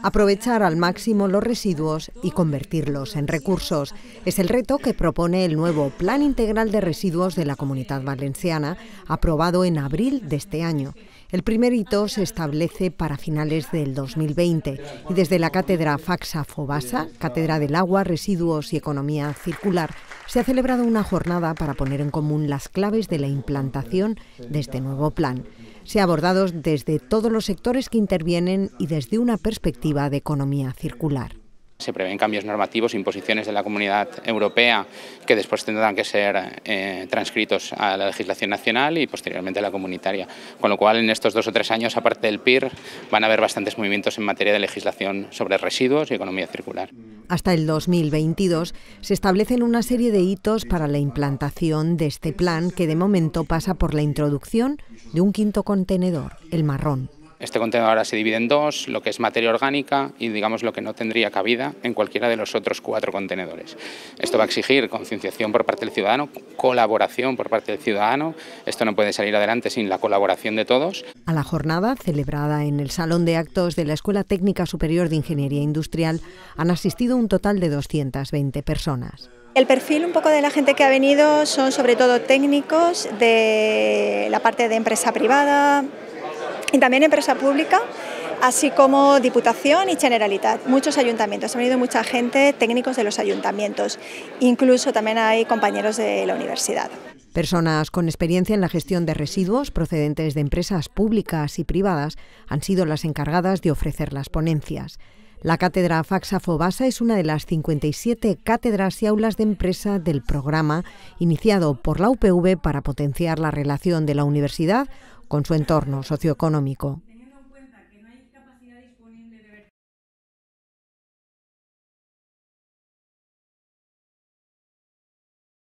Aprovechar al máximo los residuos y convertirlos en recursos es el reto que propone el nuevo Plan Integral de Residuos de la Comunidad Valenciana, aprobado en abril de este año. El primer hito se establece para finales del 2020 y desde la Cátedra Faxa Fobasa, Cátedra del Agua, Residuos y Economía Circular, se ha celebrado una jornada para poner en común las claves de la implantación de este nuevo plan sea abordados desde todos los sectores que intervienen y desde una perspectiva de economía circular. Se prevén cambios normativos, imposiciones de la Comunidad Europea que después tendrán que ser eh, transcritos a la legislación nacional y posteriormente a la comunitaria. Con lo cual, en estos dos o tres años, aparte del PIR, van a haber bastantes movimientos en materia de legislación sobre residuos y economía circular. Hasta el 2022 se establecen una serie de hitos para la implantación de este plan que de momento pasa por la introducción de un quinto contenedor, el marrón. Este contenedor ahora se divide en dos, lo que es materia orgánica y digamos lo que no tendría cabida en cualquiera de los otros cuatro contenedores. Esto va a exigir concienciación por parte del ciudadano, colaboración por parte del ciudadano. Esto no puede salir adelante sin la colaboración de todos. A la jornada, celebrada en el Salón de Actos de la Escuela Técnica Superior de Ingeniería Industrial, han asistido un total de 220 personas. El perfil un poco de la gente que ha venido son sobre todo técnicos de la parte de empresa privada, y también empresa pública, así como Diputación y Generalitat. Muchos ayuntamientos, han venido mucha gente, técnicos de los ayuntamientos, incluso también hay compañeros de la universidad. Personas con experiencia en la gestión de residuos procedentes de empresas públicas y privadas han sido las encargadas de ofrecer las ponencias. La cátedra Faxa Fobasa es una de las 57 cátedras y aulas de empresa del programa iniciado por la UPV para potenciar la relación de la universidad con su entorno socioeconómico.